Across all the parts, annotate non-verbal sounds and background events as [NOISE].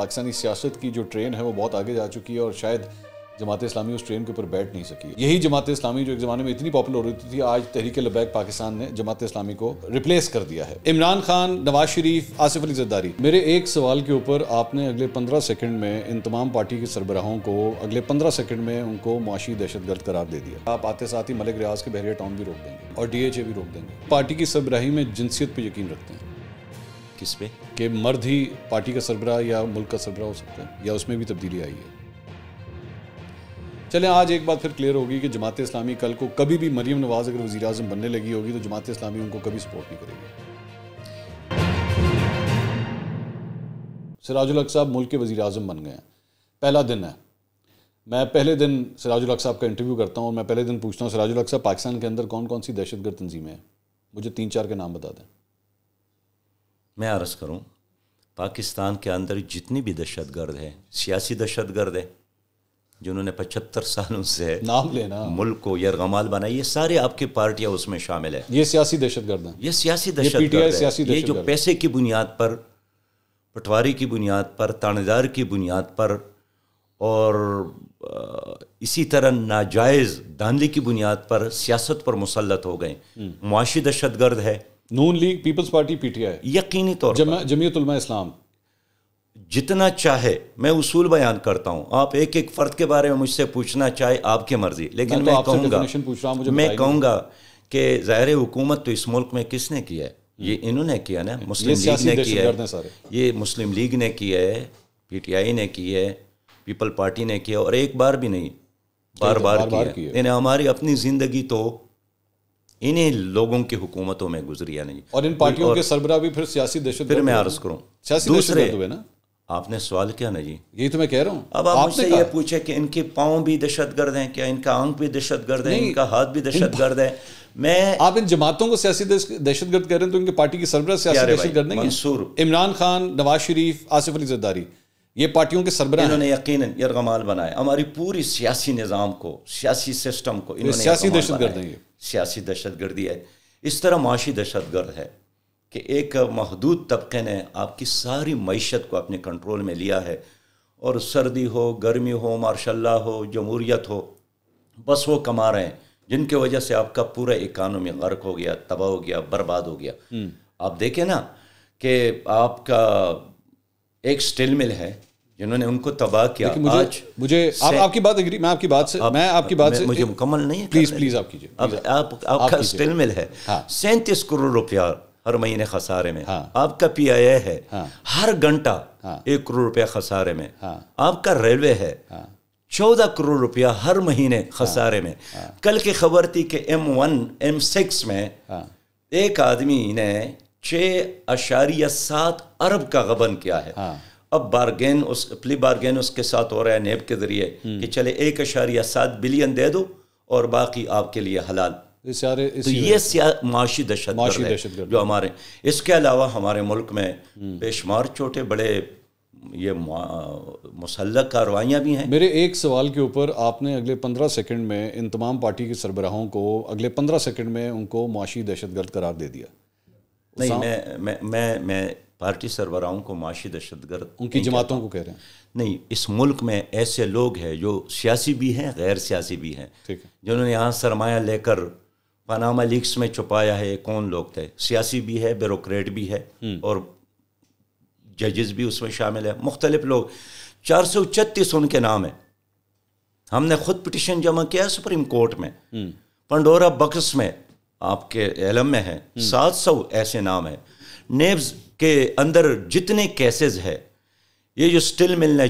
पाकिस्तानी सियासत की जो ट्रेन है वो बहुत आगे जा चुकी है और शायद जमात इस्लामी उस ट्रेन के ऊपर बैठ नहीं सकी यही जमात इस्लामी जो एक ज़माने में इतनी पॉपुलर होती थी आज तहरीक लबैक पाकिस्तान ने जमात इस्लामी को रिप्लेस कर दिया है इमरान खान नवाज शरीफ आसिफ अली जद्दारी मेरे एक सवाल के ऊपर आपने अगले पंद्रह सेकंड में इन तमाम पार्टी के सरबराहों को अगले पंद्रह सेकंड में उनको मुआशी दहशत गर्द करार दे दिया आप आते साथ ही मलिक रियाज के बहरिया टाउन भी रोक देंगे और डी भी रोक देंगे पार्टी की सरबराही में जिनसियत पर यकीन रखते हैं किस पे कि मर्द ही पार्टी का सरबरा या मुल्क का सरबरा हो सकता है या उसमें भी तब्दीली आई है चले आज एक बात फिर क्लियर होगी कि जमात इस्लामी कल को कभी भी मरीम नवाज अगर वजी अजम बनने लगी होगी तो जमात इस्लामी उनको कभी सपोर्ट नहीं करेगी सिराजुल साहब मुल्क के वजी अजम बन गए हैं पहला दिन है मैं पहले दिन सिराजुल साहब का इंटरव्यू करता हूँ और मैं पहले दिन पूछता हूँ सिराजुल साहब पाकिस्तान के अंदर कौन कौन सी दहशतगर्द तंजीमें हैं मुझे तीन चार के नाम बता दें मैं अर्ज़ करूँ पाकिस्तान के अंदर जितनी भी दहशत गर्द है सियासी दहशत गर्द है जिन्होंने पचहत्तर सालों से नाम लेना मुल्क को यरगमाल बनाई ये सारे आपकी पार्टियां उसमें शामिल है ये सियासी दहशत गर्द है ये सियासी दहशत ये जो पैसे की बुनियाद पर पटवारी की बुनियाद पर तानेदार की बुनियाद पर और इसी तरह नाजायज़ धांधली की बुनियाद पर सियासत पर मुसलत हो गए हम्म। मुआशी दहशत गर्द है नून लीग पीपल्स पार्टी पीटीआई यकीनी तौर जम, जमीयत उलमा इस्लाम जितना चाहे मैं उसूल बयान करता हूं आप एक एक फर्द के बारे में मुझसे पूछना चाहे आपकी मर्जी लेकिन मैं कहूंगा तो मैं कहूंगा कि ज़ाहिर हुकूमत तो इस मुल्क में किसने किया है हम्म। ये इन्होंने किया ना मुस्लिम लीग ने किया है ये मुस्लिम लीग ने किया है पीटीआई ने किया है पीपल पार्टी ने किया और एक बार भी नहीं तो बार बार, बार किया हमारी अपनी ज़िंदगी तो इन्हीं लोगों की हुकूमतों में गुजरी या नहीं और इन पार्टियों के सरबरा भी फिर सियासी दहशत फिर मैं अर्ज करूँ दूसरे ना आपने सवाल किया ना जी यही तो मैं कह रहा हूँ अब आप मुझसे ये पूछे कि इनके पाँव भी दहशत गर्द हैं क्या इनका आंख भी दहशत गर्द है इनका हाथ भी दहशत गर्द है मैं आप इन जमातों को सियासी दहशत गर्द कह रहे हैं तो इनकी पार्टी की सरबरा सियासी दहशत गर्द नहीं मंसूर इमरान खान नवाज शरीफ आसिफ अली जद्दारी ये पार्टियों के सरबरा इन्होंने यकीन यमाल बनाया हमारी पूरी सियासी निज़ाम को सियासी सिस्टम को इन्होंने सियासी दहशत गर्द है सियासी दहशत गर्दी है इस तरह माशी दहशत गर्द है कि एक महदूद तबके ने आपकी सारी मीशत को अपने कंट्रोल में लिया है और सर्दी हो गर्मी हो मार्शल्ला हो जमहूरीत हो बस वो कमा रहे हैं जिनके वजह से आपका पूरा इकानमी गर्क हो गया तबाह हो गया बर्बाद हो गया हम्म। आप देखें ना कि आपका एक स्टिल मिल है जिन्होंने उनको तबाह किया मुझे, आज मुझे आप आपकी बात एग्री मैं आपकी बात से आप, मैं आपकी बात मैं, से मुझे मुकम्मल नहीं है प्लीज प्लीज आप कीजिए अब आप आपका स्टिल मिल है हाँ। सैंतीस करोड़ रुपया हर महीने खसारे में हाँ। आपका पी आई ए है हाँ। हर घंटा हाँ। एक करोड़ रुपया खसारे में हाँ। आपका रेलवे है हाँ। चौदह करोड़ रुपया हर महीने हाँ। खसारे में हाँ। कल की खबर थी कि एम वन एम सिक्स में हाँ। एक आदमी ने छः अशारिया सात अरब का गबन क्या है हाँ। अब बारगेन उस प्ली बारगेन उसके साथ हो रहा है नेब के जरिए हम्म। कि चले एक अशारिया सात बिलियन दे दो और बाकी आपके लिए हलाल तो ये माशी दहशत दशत जो हमारे इसके अलावा हमारे मुल्क में हम्म। बेशुमार छोटे बड़े ये मुसल कार्रवाइयाँ भी हैं मेरे एक सवाल के ऊपर आपने अगले पंद्रह सेकंड में इन तमाम पार्टी के सरबराहों को अगले पंद्रह सेकंड में उनको माशी दहशत गर्द करार दे दिया नहीं मैं मैं मैं पार्टी सरबराहों को माशी दहशत गर्द उनकी जमातों को कह रहे हैं नहीं इस मुल्क में ऐसे लोग हैं जो सियासी भी हैं गैर सियासी भी हैं जिन्होंने यहाँ सरमाया लेकर पनामा लीक्स में छुपाया है कौन लोग थे सियासी भी है ब्यूरोट भी है हम्म। और जजेस भी उसमें शामिल है मुख्तलिफ लोग चार सौ छत्तीस उनके नाम है हमने खुद पिटिशन जमा किया है सुप्रीम कोर्ट में हम्म। पंडोरा बक्स में आपके एलम में है हम्म। सात सौ ऐसे नाम है नेब्स के अंदर जितने कैसेज है ये जो स्टिल मिल ने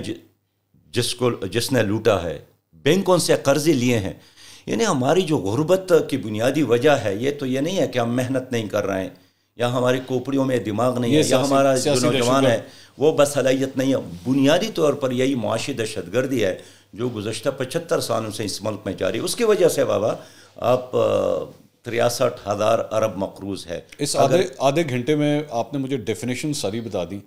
जिसको जिसने लूटा है बैंकों से कर्जे लिए हैं यानी हमारी जो गुर्बत की बुनियादी वजह है ये तो ये नहीं है कि हम मेहनत नहीं कर रहे हैं या हमारी कोपड़ियों में दिमाग नहीं है या हमारा जो नौजवान है वो बस सलाहियत नहीं है बुनियादी तौर पर यही मुआशी दहशतगर्दी है जो गुजशत पचहत्तर सालों से इस मुल्क में जारी उसकी वजह से बाबा आप तिरसठ हज़ार अरब मकरूज़ है इस आधे आधे घंटे में आपने मुझे डेफिनेशन सारी बता दी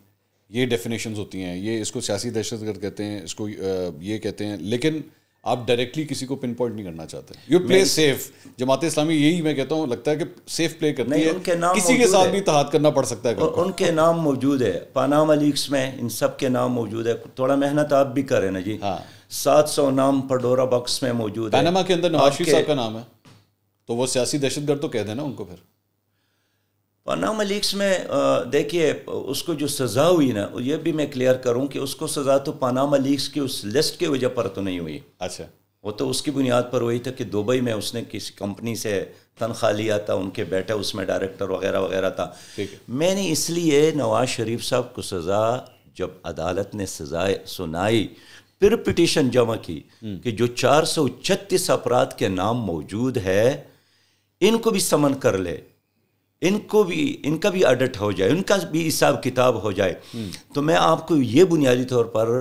ये डेफिनेशन होती हैं ये इसको सियासी दहशतगर्द कहते हैं इसको ये कहते हैं लेकिन आप डायरेक्टली किसी को पिन पॉइंट नहीं करना चाहते you play safe Jamaat Islami यही मैं कहता हूँ लगता है कि सेफ प्ले करती है उनके नाम किसी के साथ भी तहत करना पड़ सकता है उनके नाम मौजूद है पानाम लीग्स में इन सब के नाम मौजूद है थोड़ा मेहनत आप भी करें ना जी हाँ सात सौ नाम पडोरा बक्स में मौजूद है पैनामा के अंदर नवाज शरीफ साहब का नाम है तो वो सियासी दहशत गर्द तो कह देना उनको फिर पाना मलिक्स में देखिए उसको जो सज़ा हुई ना ये भी मैं क्लियर करूं कि उसको सज़ा तो पाना मलिक्स की उस लिस्ट की वजह पर तो नहीं हुई अच्छा वो तो उसकी बुनियाद पर वही था कि दुबई में उसने किसी कंपनी से तनख्वाह लिया था उनके बेटे उसमें डायरेक्टर वगैरह वगैरह था मैंने इसलिए नवाज शरीफ साहब को सज़ा जब अदालत ने सज़ा सुनाई फिर पिटिशन जमा की हम्म। कि जो चार सौ छत्तीस अपराध के नाम मौजूद है इनको भी समन कर ले इनको भी इनका भी अडट हो जाए उनका भी हिसाब किताब हो जाए हम्म। तो मैं आपको ये बुनियादी तौर पर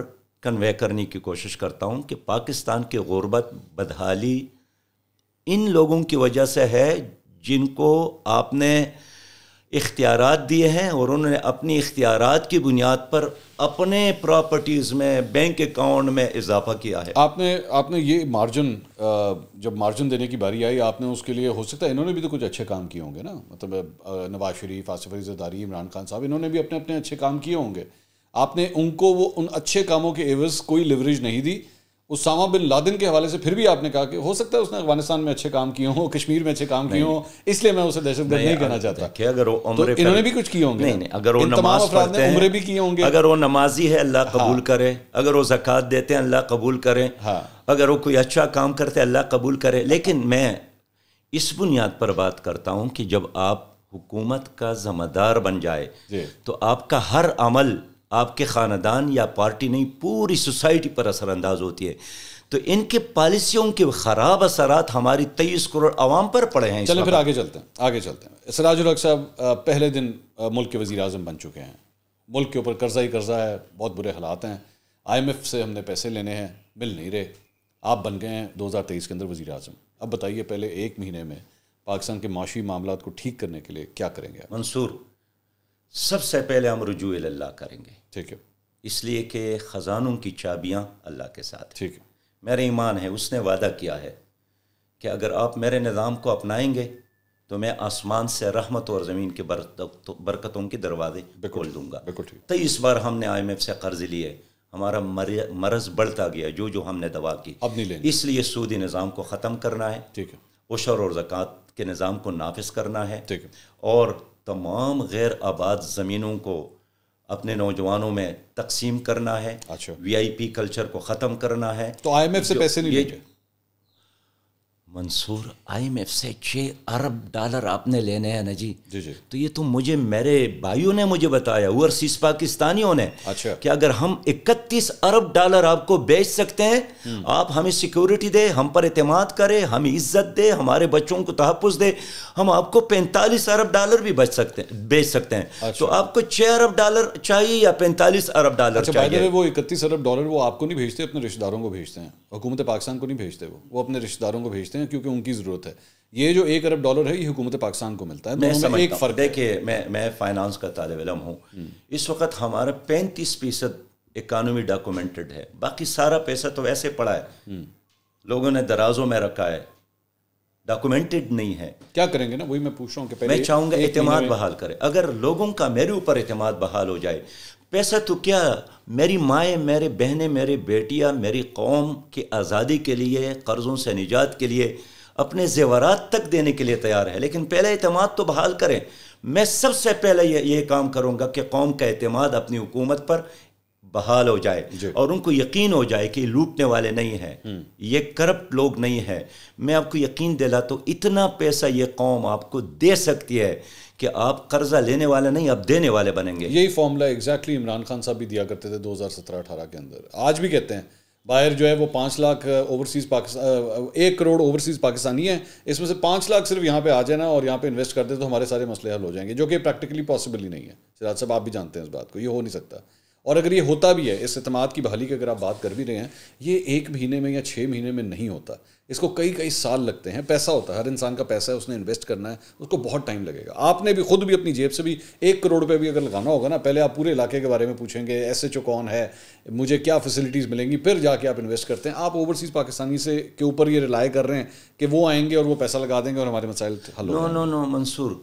कन्वे करने की कोशिश करता हूँ कि पाकिस्तान की गुर्बत बदहाली इन लोगों की वजह से है जिनको आपने इख्तियार दिए हैं और उन्होंने अपनी इख्तियार की बुनियाद पर अपने प्रॉपर्टीज़ में बैंक अकाउंट में इजाफा किया है आपने आपने ये मार्जिन जब मार्जिन देने की बारी आई आपने उसके लिए हो सकता है इन्होंने भी तो कुछ अच्छे काम किए होंगे ना मतलब नवाज शरीफ आसिफ अली जदारी इमरान खान साहब इन्होंने भी अपने अपने अच्छे काम किए होंगे आपने उनको वो उन अच्छे कामों के एवज़ कोई लिवरेज नहीं दी उसामा बिन लादिन के हवाले से फिर भी आपने कहा कि हो सकता है उसने अफगानिस्तान में अच्छे काम किए हो कश्मीर में अच्छे काम किए हो इसलिए मैं उसे दहशतगर्द नहीं, नहीं कहना चाहता कि अगर वो तो उम्र तो इन्होंने भी कुछ किए होंगे नहीं नहीं अगर वो नमाज पढ़ते हैं उम्र भी किए होंगे अगर वो नमाजी है अल्लाह हाँ। कबूल करे अगर वो जक़ात देते हैं अल्लाह कबूल करे हाँ। अगर वो कोई अच्छा काम करते हैं अल्लाह कबूल करे लेकिन मैं इस बुनियाद पर बात करता हूँ कि जब आप हुकूमत का ज़िम्मेदार बन जाए तो आपका हर अमल आपके ख़ानदान या पार्टी नहीं पूरी सोसाइटी पर असरानंदाज होती है तो इनके पॉलिसियों के ख़राब असरात हमारी तेईस करोड़ आवाम पर पड़े हैं चलो फिर आगे चलते हैं आगे चलते हैं सराजुल साहब पहले दिन मुल्क के वज़ी अजम बन चुके हैं मुल्क के ऊपर कर्जा ही कर्जा है बहुत बुरे हालात हैं एफ से हमने पैसे लेने हैं मिल नहीं रहे आप बन गए हैं तेईस के अंदर वज़ी अजम अब बताइए पहले एक महीने में पाकिस्तान के माशी मामला को ठीक करने के लिए क्या करेंगे मंसूर सबसे पहले हम रजू अल्लाह करेंगे ठीक है इसलिए कि ख़जानों की चाबियाँ अल्लाह के साथ ठीक है मेरा ईमान है उसने वादा किया है कि अगर आप मेरे निज़ाम को अपनाएंगे तो मैं आसमान से रहमत और ज़मीन के बरकतों के दरवाजे खोल दूंगा तेईस तो बार हमने आई एम एफ से कर्ज लिए हमारा मरज बढ़ता गया जो जो हमने दवा की अब नहीं इसलिए सूदी निज़ाम को ख़त्म करना है ठीक है उशर और ज़क़़त के निज़ाम को नाफिज करना है ठीक है और तमाम गैर आबाद ज़मीनों को अपने नौजवानों में तकसीम करना है अच्छा पी कल्चर को ख़त्म करना है तो आई एम एफ से पैसे नहीं मंसूर आईएमएफ से छः अरब डॉलर आपने लेने हैं ना जी जी जी तो ये तो मुझे मेरे भाइयों ने मुझे बताया ओवरसीज पाकिस्तानियों ने अच्छा कि अगर हम 31 अरब डॉलर आपको बेच सकते हैं हम्म। आप हमें सिक्योरिटी दे हम पर अतमाद करें हमें इज्जत दे हमारे बच्चों को तहफ़ दे हम आपको पैंतालीस अरब डॉलर भी बच सकते हैं बेच सकते हैं अच्छा। तो आपको छः अरब डॉलर चाहिए या पैंतालीस अरब डॉलर अच्छा, चाहिए वो इकतीस अरब डॉलर वो आपको नहीं भेजते अपने रिश्तेदारों को भेजते हैं हुकूमत पाकिस्तान को नहीं भेजते वो वो अपने रिश्तेदारों को भेजते हैं हैं क्योंकि उनकी ज़रूरत है ये जो एक अरब डॉलर है ये हुकूमत पाकिस्तान को मिलता है मैं समझ एक फ़र्क देखिए मैं मैं फाइनेंस का तालब इलम हूँ हम्म। इस वक्त हमारा पैंतीस फीसद इकानमी डॉक्यूमेंटेड है बाकी सारा पैसा तो ऐसे पड़ा है हम्म। लोगों ने दराजों में रखा है डॉक्यूमेंटेड नहीं है क्या करेंगे ना वही मैं पूछ रहा हूँ मैं चाहूंगा अतमाद बहाल करें अगर लोगों का मेरे ऊपर अतमाद बहाल हो जाए पैसा तो क्या मेरी माएँ मेरे बहनें मेरे बेटियाँ मेरी कौम की आज़ादी के लिए कर्ज़ों से निजात के लिए अपने जेवरात तक देने के लिए तैयार है लेकिन पहले अहतम तो बहाल करें मैं सबसे पहले ये ये काम करूँगा कि कौम का अतमाद अपनी हुकूमत पर बहाल हो जाए और उनको यकीन हो जाए कि लूटने वाले नहीं हैं हम्म। ये करप्ट लोग नहीं हैं मैं आपको यकीन दिला तो इतना पैसा ये कौम आपको दे सकती है कि आप कर्जा लेने वाले नहीं आप देने वाले बनेंगे यही फॉर्मूला एग्जैक्टली इमरान खान साहब भी दिया करते थे 2017-18 के अंदर आज भी कहते हैं बाहर जो है वो पाँच लाख ओवरसीज़ पाकिस्तान एक करोड़ ओवरसीज़ पाकिस्तानी है इसमें से पाँच लाख सिर्फ यहाँ पे आ जाए ना और यहाँ पे इन्वेस्ट कर दे तो हमारे सारे मसले हल हो जाएंगे जो कि प्रैक्टिकली पॉसिबल ही नहीं है सिराज साहब आप भी जानते हैं इस बात को ये हो नहीं सकता और अगर ये होता भी है इस अतमाद की बहाली की अगर आप बात कर भी रहे हैं ये एक महीने में या छः महीने में नहीं होता इसको कई कई साल लगते हैं पैसा होता है हर इंसान का पैसा है उसने इन्वेस्ट करना है उसको बहुत टाइम लगेगा आपने भी खुद भी अपनी जेब से भी एक करोड़ रुपये भी अगर लगाना होगा ना पहले आप पूरे इलाके के बारे में पूछेंगे एस एच कौन है मुझे क्या फैसिलिटीज़ मिलेंगी फिर जाके आप इन्वेस्ट करते हैं आप ओवरसीज़ पाकिस्तानी से के ऊपर ये रिलाई कर रहे हैं कि वो आएंगे और वो पैसा लगा देंगे और हमारे मसाइल हल no no no Mansoor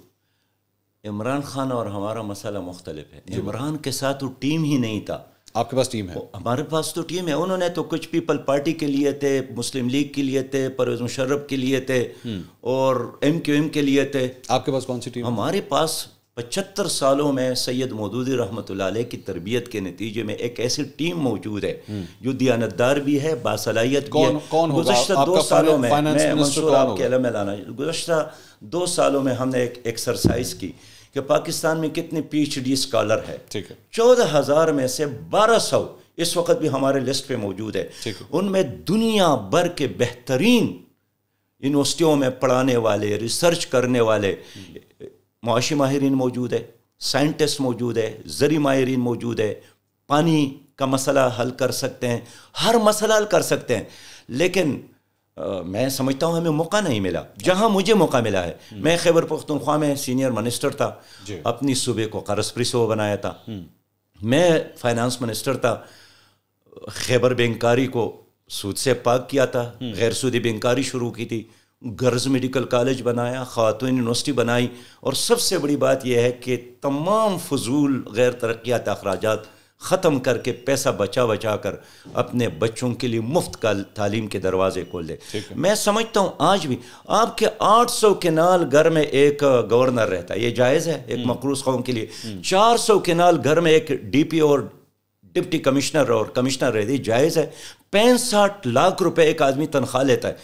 Imran Khan और हमारा मसला मुख्तलिफ है इमरान के साथ वो टीम ही नहीं था आपके पास टीम है हमारे पास तो टीम है उन्होंने तो कुछ पीपल पार्टी के लिए थे मुस्लिम लीग के लिए थे परवेज मुशर्रफ के लिए थे हम्म। और एम क्यू एम के लिए थे आपके पास कौन सी टीम हमारे पास पचहत्तर सालों में सैयद मोदूदी रहमत की तरबियत के नतीजे में एक ऐसी टीम मौजूद है हम्म। जो दियानतदार भी है बासलाइत कौन गुजशत दो सालों में मंसूर आपके लाना गुजशत दो सालों में हमने एक एक्सरसाइज की कि पाकिस्तान में कितने पी एच डी स्कॉलर है चौदह हज़ार में से बारह सौ इस वक्त भी हमारे लिस्ट पे मौजूद है उनमें दुनिया भर के बेहतरीन यूनिवर्सिटियों में पढ़ाने वाले रिसर्च करने वाले मुआशी माहरीन मौजूद है साइंटिस्ट मौजूद है ज़री माहरीन मौजूद है पानी का मसला हल कर सकते हैं हर मसला हल कर सकते हैं लेकिन आ, मैं समझता हूँ हमें मौका नहीं मिला जहाँ मुझे मौका मिला है हम्म। मैं खैबर पख्तनख्वा में सीनियर मिनिस्टर था अपनी सूबे को करसप्री से बनाया था हम्म। मैं फाइनेंस मिनिस्टर था खैबर बेंकारी को सूद से पाक किया था हम्म। गैर सूदी बेंकारी शुरू की थी गर्ल्स मेडिकल कॉलेज बनाया ख़ातून यूनिवर्सिटी बनाई और सबसे बड़ी बात यह है कि तमाम फजूल गैर तरक्यात अखराज ख़त्म करके पैसा बचा बचा कर अपने बच्चों के लिए मुफ्त का तालीम के दरवाजे खोल दे मैं समझता हूँ आज भी आपके 800 केनाल घर में एक गवर्नर रहता है ये जायज़ है एक हम्म। मकरूज कौम के लिए 400 हम्म। केनाल घर में एक डीपी और डिप्टी कमिश्नर और कमिश्नर रहती जायज़ है पैंसठ लाख रुपए एक आदमी तनख्वाह लेता है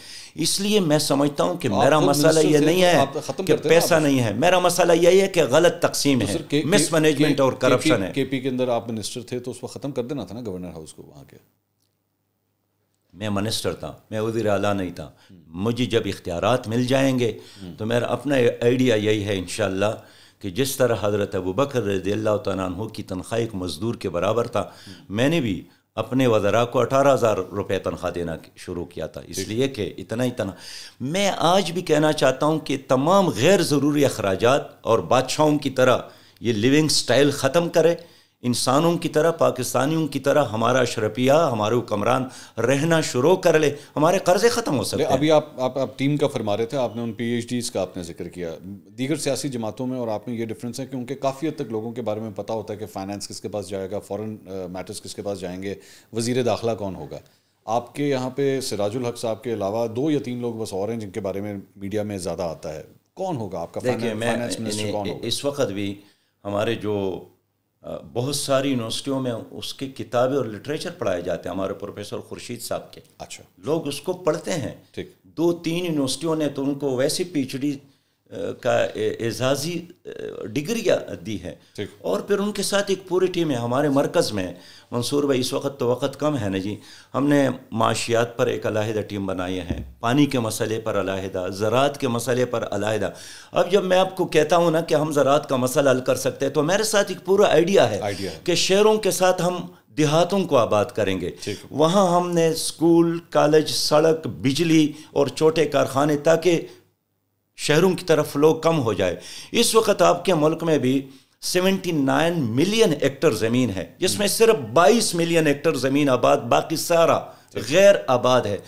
इसलिए मैं समझता हूँ कि मेरा मसला ये नहीं है कि पैसा नहीं है मेरा मसला यही है कि गलत तकसीम तो है मिस मैनेजमेंट और करप्शन है केपी के अंदर आप मिनिस्टर थे तो उसको ख़त्म कर देना था ना गवर्नर हाउस को वहाँ के मैं मिनिस्टर था मैं वजीर अला नहीं था मुझे जब इख्तियार मिल जाएंगे तो मेरा अपना आइडिया यही है इन कि जिस तरह हज़रत अबू बकर रजील्ला अल्लाह की तनख्वाह एक मज़दूर के बराबर था मैंने भी अपने वजरा को अठारह हज़ार रुपये तनख्वाह देना शुरू किया था इसलिए कि इतना ही तना मैं आज भी कहना चाहता हूँ कि तमाम गैर ज़रूरी अखराज और बादशाहों की तरह ये लिविंग स्टाइल ख़त्म करें इंसानों की तरह पाकिस्तानियों की तरह हमारा शरपिया हमारे हुक्मरान रहना शुरू कर ले हमारे कर्जे ख़त्म हो सके अभी आप, आप आप टीम का फरमा रहे थे आपने उन पी एच डी का आपने जिक्र किया दीगर सियासी जमातों में और आप में ये डिफरेंस है कि उनके काफ़ी हद तक लोगों के बारे में पता होता है कि फ़ाइनेंस किसके पास जाएगा फ़ॉरन मैटर्स uh, किसके पास जाएंगे वजीर दाखिला कौन होगा आपके यहाँ पे सिराजुल हक साहब के अलावा दो या तीन लोग बस और हैं जिनके बारे में मीडिया में ज़्यादा आता है कौन होगा आपका देखिए मैं कौन होगा? इस वक्त भी हमारे जो बहुत सारी यूनिवर्सिटियों में उसकी किताबें और लिटरेचर पढ़ाए जाते हैं हमारे प्रोफेसर खुर्शीद साहब के अच्छा लोग उसको पढ़ते हैं ठीक दो तीन यूनिवर्सिटियों ने तो उनको वैसी पीएचडी का एजाजी डिग्रियाँ दी है और फिर उनके साथ एक पूरी टीम है हमारे मरकज़ में मंसूर भाई इस वक्त तो वक्त कम है ना जी हमने माशियात पर एक अलाहदा टीम बनाई है पानी के मसले पर अलाहदा ज़रात के मसले पर अलाहदा अब जब मैं आपको कहता हूँ ना कि हम ज़रात का मसला हल कर सकते हैं तो मेरे साथ एक पूरा आइडिया है, आइडिया है। कि शहरों के साथ हम देहातों को आबाद करेंगे वहाँ हमने स्कूल कॉलेज सड़क बिजली और छोटे कारखाने ताकि शहरों की तरफ फ्लो कम हो जाए इस वक्त आपके मुल्क में भी 79 मिलियन एक्टर ज़मीन है जिसमें सिर्फ 22 मिलियन एक्टर ज़मीन आबाद बाकी सारा गैर आबाद है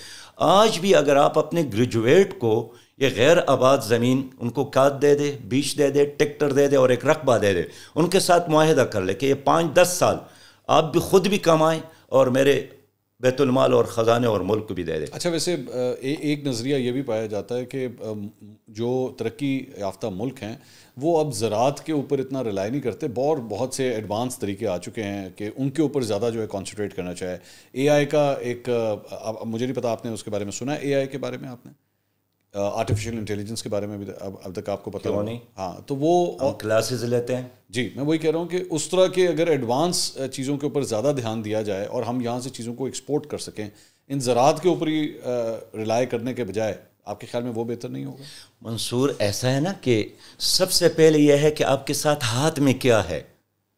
आज भी अगर आप अपने ग्रेजुएट को ये गैर आबाद ज़मीन उनको काद दे दे बीज दे दे ट्रैक्टर दे दे और एक रकबा दे दे उनके साथ माहिदा कर ले कि ये पाँच दस साल आप भी खुद भी कमाएं और मेरे बैतुलमाल और ख़जाने और मुल्क भी दे दे अच्छा वैसे ए, एक नज़रिया ये भी पाया जाता है कि जो तरक्की याफ्ता मुल्क हैं वो अब ज़रात के ऊपर इतना रिलाई नहीं करते बहुत बहुत से एडवांस तरीके आ चुके हैं कि उनके ऊपर ज़्यादा जो है कॉन्सनट्रेट करना चाहे ए आई का एक अब मुझे नहीं पता आपने उसके बारे में सुना है ए आई के बारे में आपने आर्टिफिशियल uh, इंटेलिजेंस के बारे में भी तो अब अब तक आपको पता नहीं हाँ तो वो क्लासेस लेते हैं जी मैं वही कह रहा हूँ कि उस तरह के अगर एडवांस चीज़ों के ऊपर ज़्यादा ध्यान दिया जाए और हम यहाँ से चीज़ों को एक्सपोर्ट कर सकें इन ज़रात के ऊपर ही रिलाय करने के बजाय आपके ख्याल में वो बेहतर नहीं होगा मंसूर ऐसा है ना कि सबसे पहले यह है कि आपके साथ हाथ में क्या है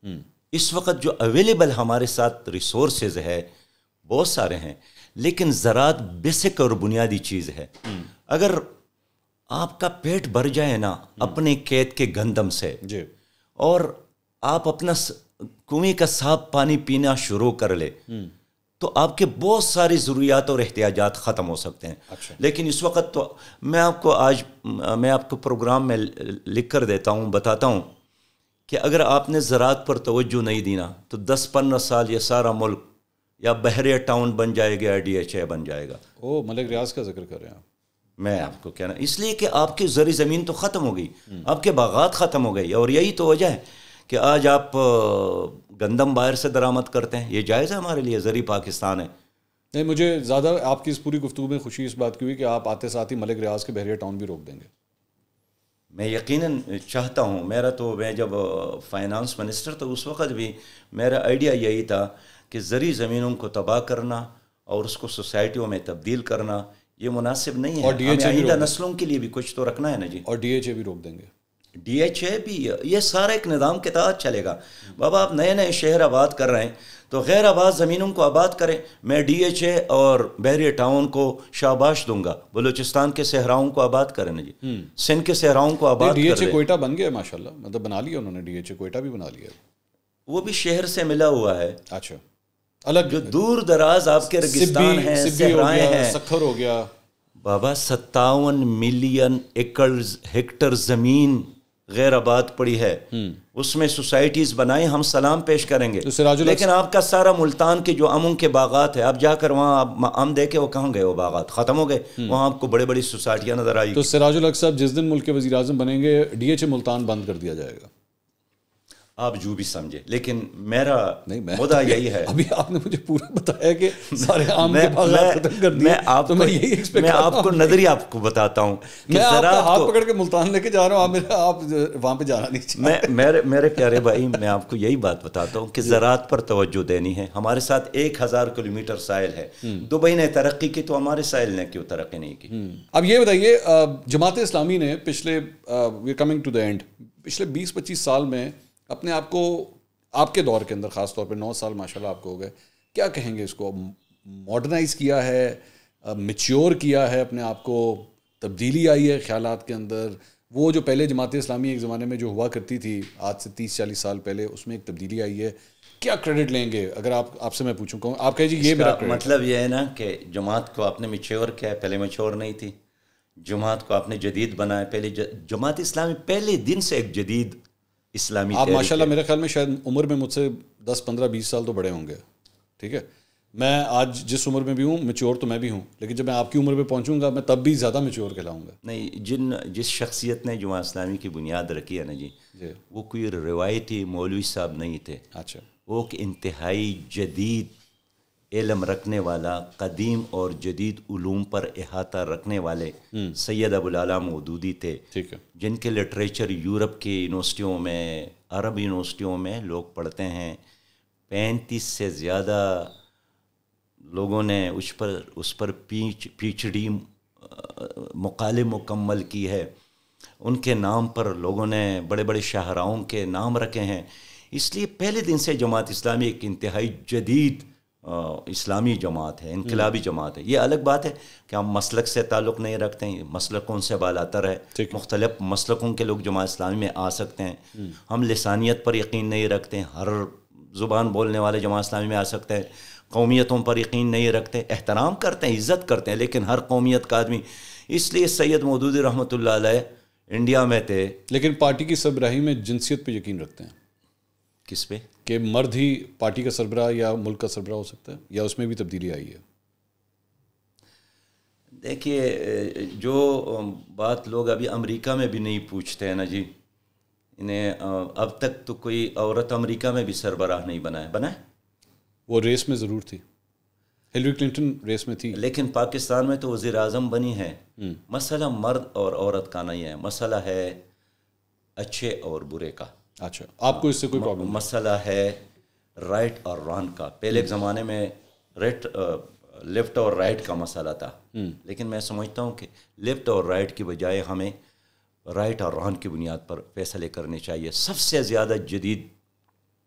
हम्म। इस वक्त जो अवेलेबल हमारे साथ रिसोर्सेज है बहुत सारे हैं लेकिन ज़रात बेसिक और बुनियादी चीज़ है हम्म। अगर आपका पेट भर जाए ना हम्म। अपने खेत के गंदम से जी और आप अपना कुएं का साफ पानी पीना शुरू कर ले हम्म। तो आपके बहुत सारी ज़रूरियात और एहतियाजात ख़त्म हो सकते हैं अच्छा। लेकिन इस वक्त तो मैं आपको आज मैं आपको प्रोग्राम में लिख कर देता हूँ बताता हूँ कि अगर आपने ज़रात पर तोज्जो नहीं दी ना तो दस पंद्रह साल ये सारा मुल्क या बहरे टाउन बन जाएगा या डी एच ए बन जाएगा ओ मलिक रियाज का जिक्र कर रहे हैं आप मैं आपको कहना इसलिए कि आपकी जरी ज़मीन तो ख़त्म हो गई आपके बागात ख़त्म हो गई और यही तो वजह है कि आज आप गंदम बाहर से दरामद करते हैं ये जायज़ा है हमारे लिए जरी पाकिस्तान है नहीं मुझे ज़्यादा आपकी इस पूरी गुफ्तु में खुशी इस बात की हुई कि आप आते साथ ही मलिक रियाज के बहरिया टाउन भी रोक देंगे मैं यकीन चाहता हूँ मेरा तो मैं जब फाइनानस मिनिस्टर तो उस वक़्त भी मेरा आइडिया यही था कि ज़री ज़मीनों को तबाह करना और उसको सोसाइटियों में तब्दील करना ये मुनासिब नहीं है और आइंदा नस्लों के लिए भी कुछ तो रखना है ना जी और डी एच ए भी रोक देंगे डी एच ए भी ये सारा एक निज़ाम के तहत चलेगा बाबा आप नए नए शहर आबाद कर रहे हैं तो गैर आबाद ज़मीनों को आबाद करें मैं डी एच ए और बहरिया टाउन को शाबाश दूंगा बलूचिस्तान के सहराओं को आबाद करें ना जी हम्म। सिंध के सहराओं को आबाद डी एच ए कोयटा बन गया माशाल्लाह मतलब बना लिया उन्होंने डी एच ए कोयटा भी बना लिया वो भी शहर से मिला हुआ है अच्छा अलग दूर दराज आपके रेगिस्तान है सहराएं हैं सखर हो गया बाबा सत्तावन मिलियन एकड़ हेक्टर ज़मीन गैर आबाद पड़ी है हम्म। उसमें सोसाइटीज़ बनाए हम सलाम पेश करेंगे तो लेकिन आपका सारा मुल्तान के जो अमुन के बागात है आप जाकर वहाँ आप आम देखे वो कहाँ गए वो बागात ख़त्म हो गए हम्म। वहाँ आपको बड़े बड़ी सोसाइटियाँ नज़र आई तो सिराजुल साहब जिस दिन मुल्क के वजी अजम बनेंगे डी एच ए मुल्तान बंद कर दिया जाएगा आप जो भी समझे लेकिन मेरा नहीं मैं मुद्दा तो यही है अभी आपने मुझे पूरा बताया कि सारे आम मैं, के मैं, खत्म कर मैं आप तो मैं यही एक्सपेक्ट मैं आपको नजरिया आपको बताता हूँ मैं जरा हाथ तो- पकड़ के मुल्तान लेके जा रहा हूँ आप मेरा आप वहाँ पे जाना नहीं मैं मेरे मेरे प्यारे भाई मैं आपको यही बात बताता हूँ कि ज़रात पर तोज्जो देनी है हमारे साथ एक हज़ार किलोमीटर साइल है दुबई हम्म। तो ने तरक्की की तो हमारे साइल ने क्यों तरक्की नहीं की हम्म। अब ये बताइए जमात इस्लामी ने पिछले we coming to the end पिछले बीस पच्चीस साल में अपने आप को आपके दौर के अंदर ख़ास तौर नौ साल माशाल्लाह आपको हो गए क्या कहेंगे इसको मॉडर्नाइज किया है मिच्योर किया है अपने आप को तब्दीली आई है ख्याल के अंदर वो जो पहले जमात इस्लामी एक ज़माने में जो हुआ करती थी आज से तीस चालीस साल पहले उसमें एक तब्दीली आई है क्या क्रेडिट लेंगे अगर आप आपसे मैं पूछूँ कहूँ आप कहिए ये मेरा मतलब ये है ना कि जमात को आपने मिच्योर किया है पहले मिच्योर नहीं थी जमात को आपने जदीद बनाया पहले जमात इस्लामी पहले दिन से एक जदीद इस्लामी आप माशाल्लाह मेरे ख्याल में शायद उम्र में मुझसे दस पंद्रह बीस साल तो बड़े होंगे ठीक है मैं आज जिस उम्र में भी हूँ मेच्योर तो मैं भी हूँ लेकिन जब मैं आपकी उम्र में पहुँचूंगा मैं तब भी ज़्यादा मेच्योर कहलाऊंगा नहीं जिन जिस शख्सियत ने जुमा इस्लामी की बुनियाद रखी है ना जी, जी। वो कोई रिवायती मौलवी साहब नहीं थे अच्छा वो एक इंतहाई जदीद इलम रखने वाला कदीम और जदीद उलूम पर अहाता रखने वाले हम्म। सैयद अबुलाला उदूदी थे ठीक है जिनके लिटरेचर यूरोप की यूनिवर्सिटियों में अरब यूनिवर्सिटियों में लोग पढ़ते हैं पैंतीस से ज़्यादा लोगों ने उस पर उस पर पीच पीछड़ी मकाले मुकम्मल की है उनके नाम पर लोगों ने बड़े बड़े शाहराओं के नाम रखे हैं इसलिए पहले दिन से जमात इस्लामी एक इंतहाई जदीद इस्लामी जमात है इनकलाबी हम्म। जमात है ये अलग बात है कि हम मसलक से ताल्लुक़ नहीं रखते हैं मसलकों से बालातर है मुख्तलिफ मसलकों के लोग जमात इस्लामी में आ सकते हैं हम्म। हम लसानियत पर यकीन नहीं रखते हैं हर ज़ुबान बोलने वाले जमात इस्लामी में आ सकते हैं कौमियतों पर यकीन नहीं रखते एहतराम करते हैं इज़्ज़त करते हैं लेकिन हर कौमियत का आदमी इसलिए सैयद मदूद रहमत इंडिया में थे लेकिन पार्टी की सबराही में जिनसीत पर यकीन रखते हैं किस पे कि मर्द ही पार्टी का सरबरा या मुल्क का सरबरा हो सकता है या उसमें भी तब्दीली आई है देखिए जो बात लोग अभी अमेरिका में भी नहीं पूछते हैं ना जी इन्हें अब तक तो कोई औरत अमेरिका में भी सरबराह नहीं बना है बना है वो रेस में ज़रूर थी हिलरी क्लिंटन रेस में थी लेकिन पाकिस्तान में तो वज़ी अजम बनी है हम्म। मसला मर्द और औरत का नहीं है मसला है अच्छे और बुरे का अच्छा आपको इससे कोई प्रॉब्लम मसला है राइट और रॉन्ग का पहले ज़माने में रेट लेफ्ट और राइट का मसला था हम्म। लेकिन मैं समझता हूँ कि लेफ्ट और राइट की बजाय हमें राइट और रॉन्ग की बुनियाद पर फैसले करने चाहिए सबसे ज़्यादा जदीद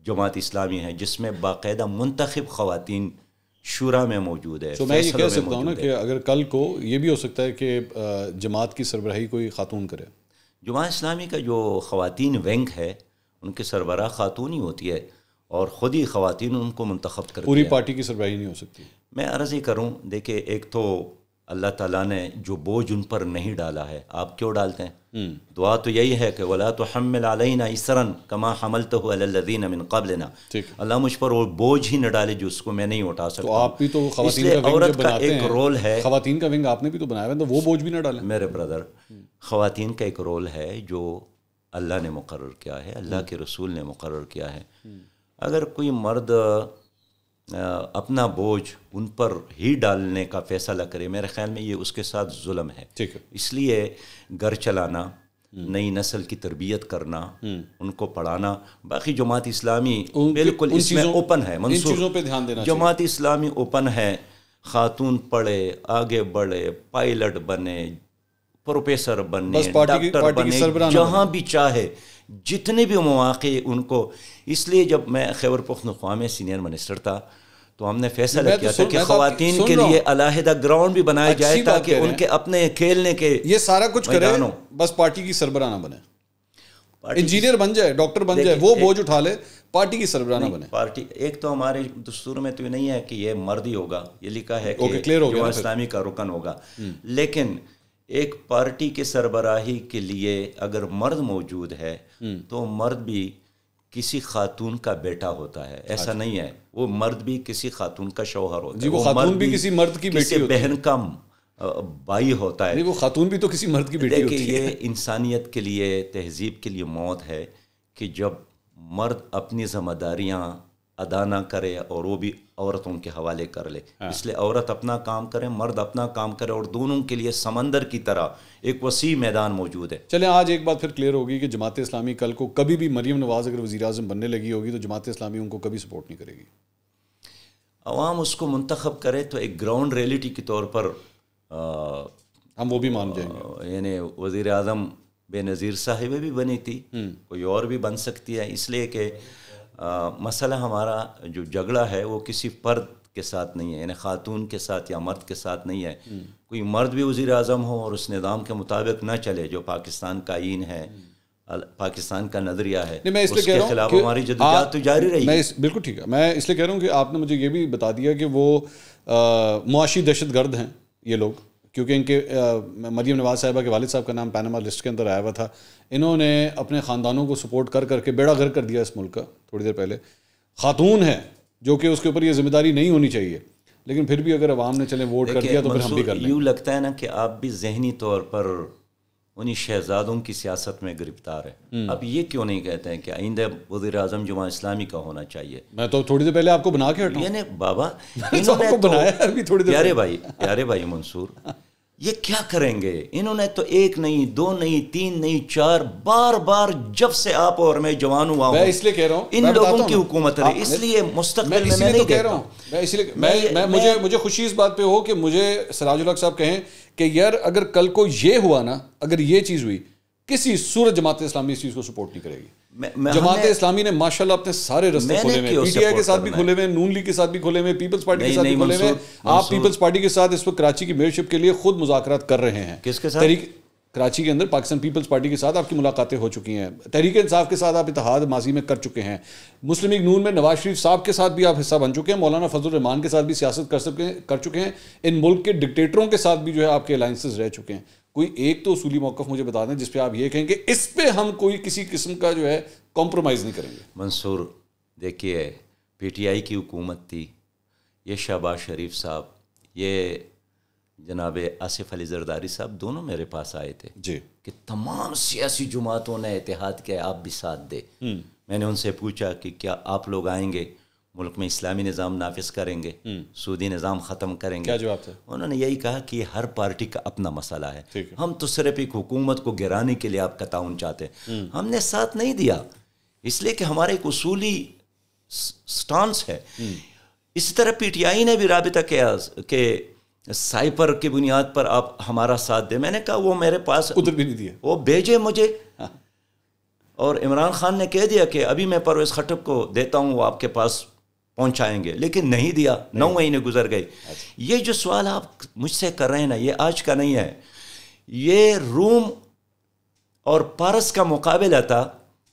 जमात इस्लामी है जिसमें बाकायदा मुंतखब खातन शुरा में मौजूद है तो मैं ये कह सकता हूँ ना कि अगर कल को ये भी हो सकता है कि जमात की सरबराही कोई खातून करे जमात इस्लामी का जो खातन वेंग है उनके सरबरा खातून ही होती है और ख़ुद ही ख़वान उनको मंतखब कर पूरी पार्टी की सरबराही नहीं हो सकती मैं अर्ज़ ही करूँ देखिए एक तो अल्लाह ताला ने जो बोझ उन पर नहीं डाला है आप क्यों डालते हैं हम्म। दुआ तो यही है कि वला तो हम इसरन कमा हमल तो अल्लादीन मिन अल्लाह मुझ पर वो बोझ ही न डाले जो उसको मैं नहीं उठा तो सकता तो आप भी तो इसलिए औरत का एक रोल है खातन का विंग आपने भी तो बनाया तो वो बोझ भी ना डाले मेरे ब्रदर खातन का एक रोल है जो अल्लाह ने मुकर किया है अल्लाह हम्म। के रसूल ने मुकर किया है हम्म। अगर कोई मर्द अपना बोझ उन पर ही डालने का फैसला करे मेरे ख्याल में ये उसके साथ जुल्म है ठीक है इसलिए घर चलाना हम्म। नई नस्ल की तरबियत करना उनको पढ़ाना बाकी जमात इस्लामी बिल्कुल इसमें ओपन है चीज़ों पे ध्यान देना जमात इस्लामी ओपन है खातून पढ़े आगे बढ़े पायलट बने प्रोफेसर बने डॉक्टर बने जहाँ भी चाहे जितने भी मौाक़े उनको इसलिए जब मैं खैबर पख्तनख्वा में सीनियर मिनिस्टर था तो हमने फैसला तो किया था कि तो खातन के लिए अलहदा ग्राउंड भी बनाया जाए ताकि उनके अपने खेलने के ये सारा कुछ करें बस पार्टी की सरबराना बने इंजीनियर बन जाए डॉक्टर बन जाए वो बोझ उठा ले पार्टी की सरबराना बने पार्टी एक तो हमारे दस्तूर में तो नहीं है कि ये मर्दी होगा ये लिखा है कि क्लियर होगा इस्लामी का रुकन होगा हम्म। लेकिन एक पार्टी के सरबराही के लिए अगर मर्द मौजूद है हम्म। तो मर्द भी किसी खातून का बेटा होता है ऐसा अच्छा। नहीं है वो मर्द भी किसी खातून का शौहर होता है वो खातून मर्द भी किसी मर्द की बेटी बहन का बाई होता है नहीं वो खातून भी तो किसी मर्द की बेटी होती ये है इंसानियत के लिए तहजीब के लिए मौत है कि जब मर्द अपनी जिम्मेदारियाँ अदा ना करे और वो भी औरतों के हवाले कर ले हाँ। इसलिए औरत अपना काम करे मर्द अपना काम करे और दोनों के लिए समंदर की तरह एक वसी मैदान मौजूद है चले आज एक बात फिर क्लियर होगी कि जमात इस्लामी कल को कभी भी मरीम नवाज अगर वजी अजम बनने लगी होगी तो जमात इस्लामी उनको कभी सपोर्ट नहीं करेगी आवाम उसको मंतखब करे तो एक ग्राउंड रियलिटी के तौर पर आ, हम वो भी मान जाएंगे यानी वज़ी अजम बेनज़ीर साहिब भी बनी थी हम्म। कोई और भी बन सकती है इसलिए कि आ, मसला हमारा जो झगड़ा है वो किसी फर्द के साथ नहीं है यानी खातून के साथ या मर्द के साथ नहीं है हम्म। कोई मर्द भी वज़ी अजम हो और उस निज़ाम के मुताबिक ना चले जो पाकिस्तान का आइन है हम्म। पाकिस्तान का नजरिया है मैं इसलिए कह रहा हूँ हमारी जदोजहद तो जारी रही मैं इस, बिल्कुल ठीक है मैं इसलिए कह रहा हूँ कि आपने मुझे ये भी बता दिया कि वो मुआशी दहशत गर्द हैं ये लोग क्योंकि इनके मरीम नवाज साहिबा के वालिद साहब का नाम पैनमा लिस्ट के अंदर आया हुआ था इन्होंने अपने ख़ानदानों को सपोर्ट कर करके बेड़ा घर कर दिया इस मुल्क का थोड़ी देर पहले खातून है जो कि उसके ऊपर ये जिम्मेदारी नहीं होनी चाहिए लेकिन फिर भी अगर आवाम ने चले वोट कर दिया तो फिर हम भी कर यूँ लगता है ना कि आप भी जहनी तौर पर उन्हीं शहजादों की सियासत में गिरफ्तार है हम्म। अब ये क्यों नहीं कहते हैं कि आइंदा वजीर अजम जुमा इस्लामी का होना चाहिए मैं तो थोड़ी देर पहले आपको बना के हटा [LAUGHS] मैंने बाबा तो आपको तो बनाया अभी थोड़ी देर प्यारे भाई प्यारे भाई मंसूर ये क्या करेंगे इन्होंने तो एक नहीं दो नहीं तीन नहीं चार बार बार जब से आप और मैं जवान हुआ मैं इसलिए कह रहा हूं इन लोगों की हुकूमत रही इसलिए मुस्तकबिल में मैं तो नहीं कह रहा हूं मैं इसलिए मैं मैं, मुझे मुझे खुशी इस बात पे हो कि मुझे सराजुल साहब कहें कि यार अगर कल को ये हुआ ना अगर ये चीज़ हुई किसी सूरत जमात इस्लामी इस चीज़ को सपोर्ट नहीं करेगी जमात इस्लामी ने माशाल्लाह अपने सारे रस्ते खोले हुए पीटीआई के साथ भी खोले हुए नून लीग के साथ भी खोले हुए पीपल्स पार्टी के साथ भी खोले हुए आप पीपल्स पार्टी के साथ इस वक्त कराची की मेयरशिप के लिए खुद मुजाकर कर रहे हैं किसके साथ कराची के अंदर पाकिस्तान पीपल्स पार्टी के साथ आपकी मुलाकातें हो चुकी हैं तहरीक इंसाफ के साथ आप इतिहाद माजी में कर चुके हैं मुस्लिम लीग नून में नवाज शरीफ साहब के साथ भी आप हिस्सा बन चुके हैं मौलाना फजल रहमान के साथ भी सियासत कर सके कर चुके हैं इन मुल्क के डिक्टेटरों के साथ भी जो है आपके अलाइंसेज रह चुके हैं कोई एक तो असूली मौकफ मुझे बता दें जिसपे आप ये कहें कि इस पर हम कोई किसी किस्म का जो है कॉम्प्रोमाइज़ नहीं करेंगे मंसूर देखिए पी टी आई की हुकूमत थी ये शहबाज शरीफ साहब ये जनाब आसिफ अली जरदारी साहब दोनों मेरे पास आए थे जी कि तमाम सियासी जमातों ने एतिहाद किया आप भी साथ दे हम्म। मैंने उनसे पूछा कि क्या आप लोग आएंगे मुल्क में इस्लामी निज़ाम नाफिज करेंगे हम्म। सूदी निज़ाम ख़त्म करेंगे क्या जवाब था उन्होंने यही कहा कि हर पार्टी का अपना मसला है हम तो सिर्फ एक हुकूमत को गिराने के लिए आपका ताउन चाहते हैं हम्म। हमने साथ नहीं दिया इसलिए कि हमारा एक उसूली स्टांस है इसी तरह पीटीआई ने भी रबिता किया कि साइपर की बुनियाद पर आप हमारा साथ दें मैंने कहा वो मेरे पास उधर भी नहीं दिया वो भेजे मुझे हाँ। और इमरान खान ने कह दिया कि अभी मैं परवेज खटब को देता हूँ वो आपके पास पहुँचाएंगे लेकिन नहीं दिया नौ महीने गुजर गए अच्छा। ये जो सवाल आप मुझसे कर रहे हैं ना ये आज का नहीं है ये रूम और पारस का मुकाबला था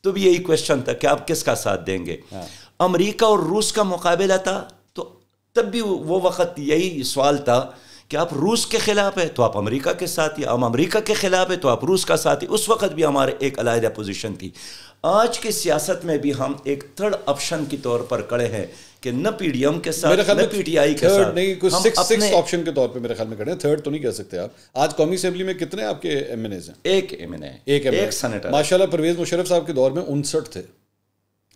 तो भी यही क्वेश्चन था कि आप किसका साथ देंगे हाँ। अमेरिका और रूस का मुकाबला था तब भी वो वक्त यही सवाल था कि आप रूस के ख़िलाफ़ है तो आप अमेरिका के साथ ही हम अमेरिका के ख़िलाफ़ है तो आप रूस का साथ ही उस वक्त भी हमारे एक अलहदा पोजीशन थी आज की सियासत में भी हम एक थर्ड ऑप्शन के तौर पर खड़े हैं कि न पीडीएम के साथ न पीटीआई के साथ नहीं कुछ सिक्स ऑप्शन के तौर पे मेरे ख्याल में खड़े हैं थर्ड तो नहीं कह सकते आप आज कौमी असेंबली में कितने आपके एम एन एज हैं एक एम एन ए एक माशा एक सेनेटर माशाल्लाह परवेज मुशरफ साहब के दौर में उनसठ थे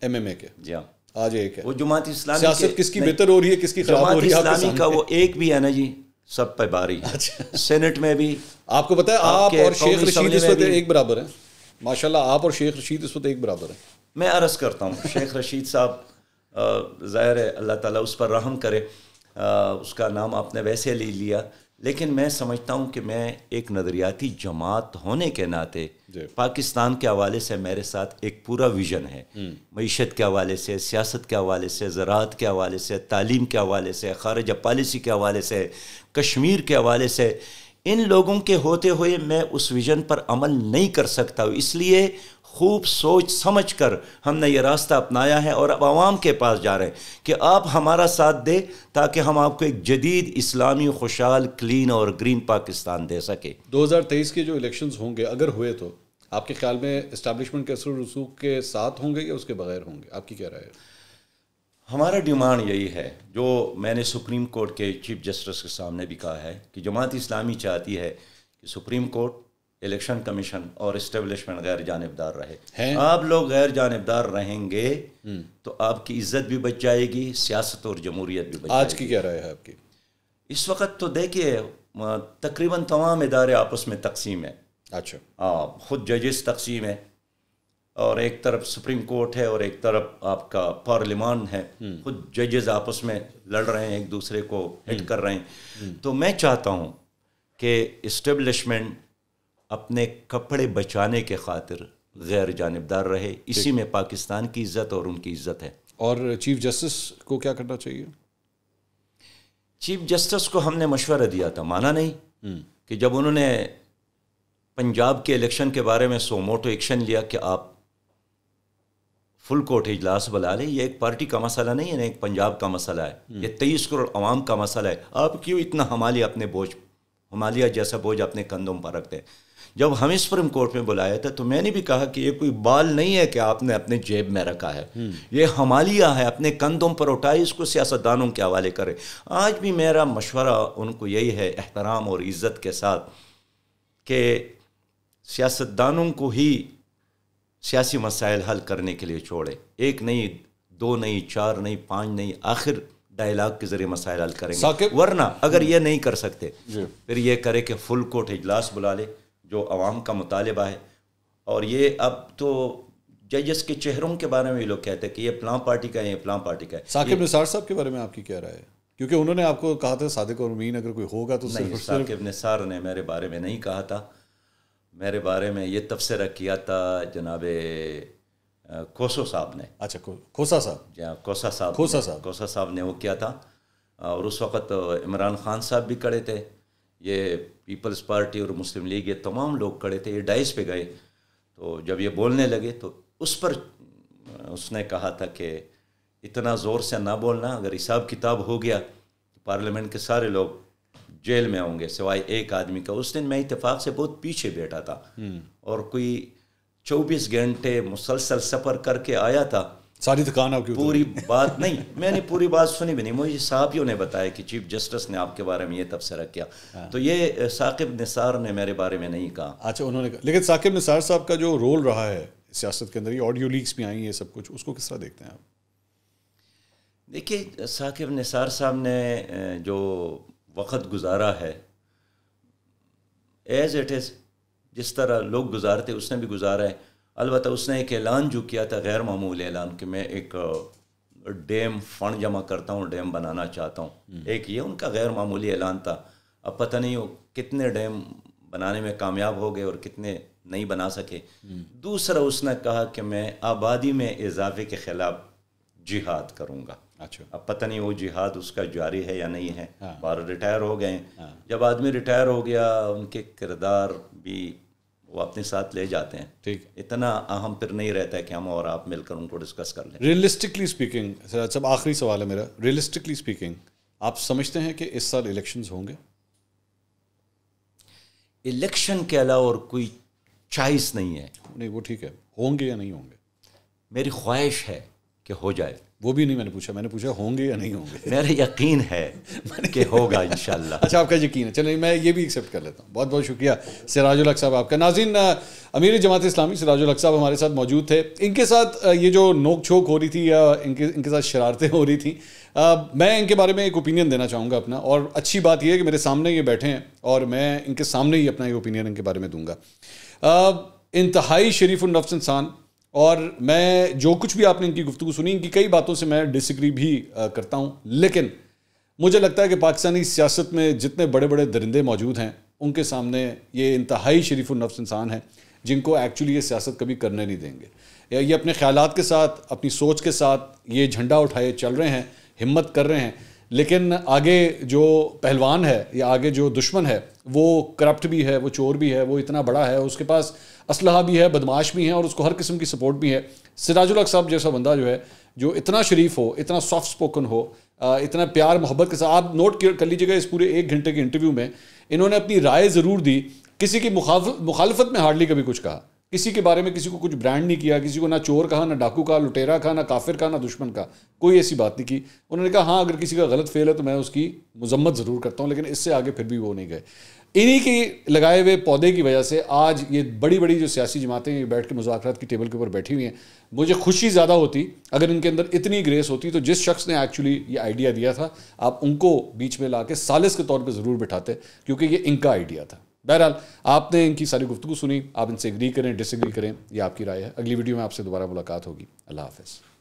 एम एम ए के जी हाँ आज एक है वो जमात इस्लामी सियासत किसकी बेहतर हो रही है किसकी खराब हो रही है इस्लामी का वो एक भी है ना जी सब पे बारी [LAUGHS] अच्छा सेनेट में भी आपको पता है आप और शेख रशीद इस वक्त एक बराबर हैं माशाल्लाह आप और शेख रशीद इस वक्त एक बराबर हैं मैं अर्ज़ करता हूँ शेख रशीद साहब ज़ाहिर है अल्लाह ताला उस पर रहम करे उसका नाम आपने वैसे ले लिया लेकिन मैं समझता हूँ कि मैं एक नज़रियाती जमात होने के नाते पाकिस्तान के हवाले से मेरे साथ एक पूरा विजन है हम्म। मीशत के हवाले से सियासत के हवाले से ज़रात के हवाले से तालीम के हवाले से खारजा पॉलिसी के हवाले से कश्मीर के हवाले से इन लोगों के होते हुए मैं उस विज़न पर अमल नहीं कर सकता हूँ इसलिए खूब सोच समझ कर हमने ये रास्ता अपनाया है और अब आवाम के पास जा रहे हैं कि आप हमारा साथ दें ताकि हम आपको एक जदीद इस्लामी खुशहाल क्लीन और ग्रीन पाकिस्तान दे सके 2023 के जो इलेक्शन होंगे अगर हुए तो आपके ख्याल में इस्टबलिशमेंट के असर रसूख के साथ होंगे या उसके बगैर होंगे आपकी क्या राय है हमारा डिमांड यही है जो मैंने सुप्रीम कोर्ट के चीफ जस्टिस के सामने भी कहा है कि जमात इस्लामी चाहती है कि सुप्रीम कोर्ट इलेक्शन कमीशन और इस्टेब्लिशमेंट गैर जानबदार रहे है? आप लोग गैर जानबदार रहेंगे हम्म। तो आपकी इज्जत भी बच जाएगी सियासत और जमहूरियत भी बच आज की क्या राय है आपकी इस वक्त तो देखिए तकरीबन तमाम इदारे आपस में तकसीम है अच्छा हाँ खुद जजेस तकसीम है और एक तरफ सुप्रीम कोर्ट है और एक तरफ आपका पार्लिमान है हम्म। खुद जजेस आपस में लड़ रहे हैं एक दूसरे को हिट हम्म। कर रहे हैं हम्म। तो मैं चाहता हूँ कि इस्टेब्लिशमेंट अपने कपड़े बचाने के खातिर गैर जानबदार रहे इसी में पाकिस्तान की इज्जत और उनकी इज्जत है और चीफ जस्टिस को क्या करना चाहिए चीफ जस्टिस को हमने मशवरा दिया था माना नहीं कि जब उन्होंने पंजाब के इलेक्शन के बारे में सोमोटो एक्शन लिया कि आप फुल कोर्ट इजलास बुला ले ये एक पार्टी का मसला नहीं है ना एक पंजाब का मसला है हम्म। ये तेईस करोड़ आवाम का मसला है आप क्यों इतना हमालिया अपने बोझ हमालिया जैसा बोझ अपने कंधों पर रखते हैं जब हमें सुप्रीम कोर्ट में बुलाया था तो मैंने भी कहा कि ये कोई बाल नहीं है कि आपने अपने जेब में रखा है हम्म। ये हमालिया है अपने कंधों पर उठाए इसको सियासतदानों के हवाले करें आज भी मेरा मशवरा उनको यही है एहतराम और इज़्ज़त के साथ कि सियासतदानों को ही सियासी मसाइल हल करने के लिए छोड़े एक नहीं दो नहीं चार नहीं पाँच नहीं आखिर डायलाग के जरिए मसाइल हल करेंगे वरना अगर हम्म। ये नहीं कर सकते फिर ये करे कि फुल कोर्ट इजलास बुला ले जो आवाम का मुतालबा है और ये अब तो जजस के चेहरों के बारे में ये लोग कहते हैं कि ये प्लान पार्टी का है ये प्लान पार्टी का है साकिब निसार साहब के बारे में आपकी क्या राय है क्योंकि उन्होंने आपको कहा था सादिक और उमीन अगर कोई होगा तो नहीं साकिब निसार ने मेरे बारे में नहीं कहा था मेरे बारे में ये तबसरा किया था जनाब कोसो साहब ने अच्छा को, कोसा साहब जी हाँ कोसा साहब कोसा साहब कोसा साहब ने वो किया था और उस वक्त इमरान खान साहब भी खड़े थे ये पीपल्स पार्टी और मुस्लिम लीग ये तमाम लोग खड़े थे ये डाइस पे गए तो जब ये बोलने लगे तो उस पर उसने कहा था कि इतना ज़ोर से ना बोलना अगर हिसाब किताब हो गया तो पार्लियामेंट के सारे लोग जेल में होंगे सिवाय एक आदमी का उस दिन मैं इतफाक़ से बहुत पीछे बैठा था हम्म। और कोई चौबीस घंटे मुसलसल सफ़र करके आया था सारी थकान आपकी पूरी बात [LAUGHS] नहीं मैंने पूरी बात सुनी भी नहीं मुझे साहबियों ने बताया कि चीफ जस्टिस ने आपके बारे में ये तबसरा किया हाँ। तो ये साकिब निसार ने मेरे बारे में नहीं कहा अच्छा उन्होंने कहा लेकिन साकिब निसार साहब का जो रोल रहा है सियासत के अंदर ये ऑडियो लीक्स भी आई ये सब कुछ उसको किस तरह देखते हैं आप देखिए साकिब निसार साहब ने जो वक़्त गुजारा है एज़ इट इज़ जिस तरह लोग गुजारते उसने भी गुजारा है अलबत्त उसने एक ऐलान जो किया था गैर मामूल ऐलान कि मैं एक डैम फंड जमा करता हूँ डैम बनाना चाहता हूँ हम्म। एक ये उनका गैर मामूली ऐलान था अब पता नहीं हो कितने डैम बनाने में कामयाब हो गए और कितने नहीं बना सके हम्म। दूसरा उसने कहा कि मैं आबादी में इजाफे के ख़िलाफ़ जिहाद करूँगा अच्छा अब पता नहीं वो जिहाद उसका जारी है या नहीं है हाँ। और रिटायर हो गए हाँ। जब आदमी रिटायर हो गया उनके किरदार भी वो अपने साथ ले जाते हैं ठीक इतना अहम फिर नहीं रहता है कि हम और आप मिलकर उनको डिस्कस कर लें रियलिस्टिकली स्पीकिंग सब आखिरी सवाल है मेरा रियलिस्टिकली स्पीकिंग आप समझते हैं कि इस साल इलेक्शन होंगे इलेक्शन के अलावा और कोई चॉइस नहीं है नहीं वो ठीक है होंगे या नहीं होंगे मेरी ख्वाहिश है कि हो जाए वो भी नहीं मैंने पूछा मैंने पूछा होंगे या नहीं होंगे मेरा यकीन है कि होगा इन अच्छा आपका यकीन है चलिए मैं ये भी एक्सेप्ट कर लेता हूँ बहुत बहुत शुक्रिया सिराजुल हक साहब आपका नाजिन अमीर जमात इस्लामी सिराजुल हक साहब हमारे साथ मौजूद थे इनके साथ ये जो नोक छोक हो रही थी या इनके इनके साथ शरारतें हो रही थी मैं इनके बारे में एक ओपिनियन देना चाहूँगा अपना और अच्छी बात यह है कि मेरे सामने ये बैठे हैं और मैं इनके सामने ही अपना ये ओपिनियन इनके बारे में दूंगा इंतहाई शरीफ उन्नफ्स इंसान और मैं जो कुछ भी आपने इनकी गुफ्तु सुनी इनकी कई बातों से मैं डिसग्री भी करता हूँ लेकिन मुझे लगता है कि पाकिस्तानी सियासत में जितने बड़े बड़े दरिंदे मौजूद हैं उनके सामने ये इंतहाई शरीफ नफ्स इंसान हैं जिनको एक्चुअली ये सियासत कभी करने नहीं देंगे ये अपने ख्याल के साथ अपनी सोच के साथ ये झंडा उठाए चल रहे हैं हिम्मत कर रहे हैं लेकिन आगे जो पहलवान है या आगे जो दुश्मन है वो करप्ट भी है वो चोर भी है वो इतना बड़ा है उसके पास असलहा भी है बदमाश भी है और उसको हर किस्म की सपोर्ट भी है सिराजुल साहब जैसा बंदा जो है जो इतना शरीफ हो इतना सॉफ्ट स्पोकन हो इतना प्यार मोहब्बत के साथ आप नोट कर लीजिएगा इस पूरे एक घंटे के इंटरव्यू में इन्होंने अपनी राय ज़रूर दी किसी की मुखालफत में हार्डली कभी कुछ कहा किसी के बारे में किसी को कुछ ब्रांड नहीं किया किसी को ना चोर कहा ना डाकू कहा लुटेरा कहा ना काफिर कहा ना दुश्मन कहा कोई ऐसी बात नहीं की उन्होंने कहा हाँ अगर किसी का गलत फेल है तो मैं उसकी मजम्मत ज़रूर करता हूँ लेकिन इससे आगे फिर भी वो नहीं गए इन्हीं के लगाए हुए पौधे की वजह से आज ये बड़ी बड़ी जो सियासी जमातें ये बैठ के मुजाकरात की टेबल के ऊपर बैठी हुई हैं मुझे खुशी ज़्यादा होती अगर इनके अंदर इतनी ग्रेस होती तो जिस शख्स ने एक्चुअली ये आइडिया दिया था आप उनको बीच में ला के सालिस के तौर पर ज़रूर बिठाते क्योंकि ये इनका आइडिया था बहरहाल आपने इनकी सारी गुफ्तु सुनी आप इनसे एग्री करें डिसएग्री करें यह आपकी राय है अगली वीडियो में आपसे दोबारा मुलाकात होगी अल्लाह हाफिज़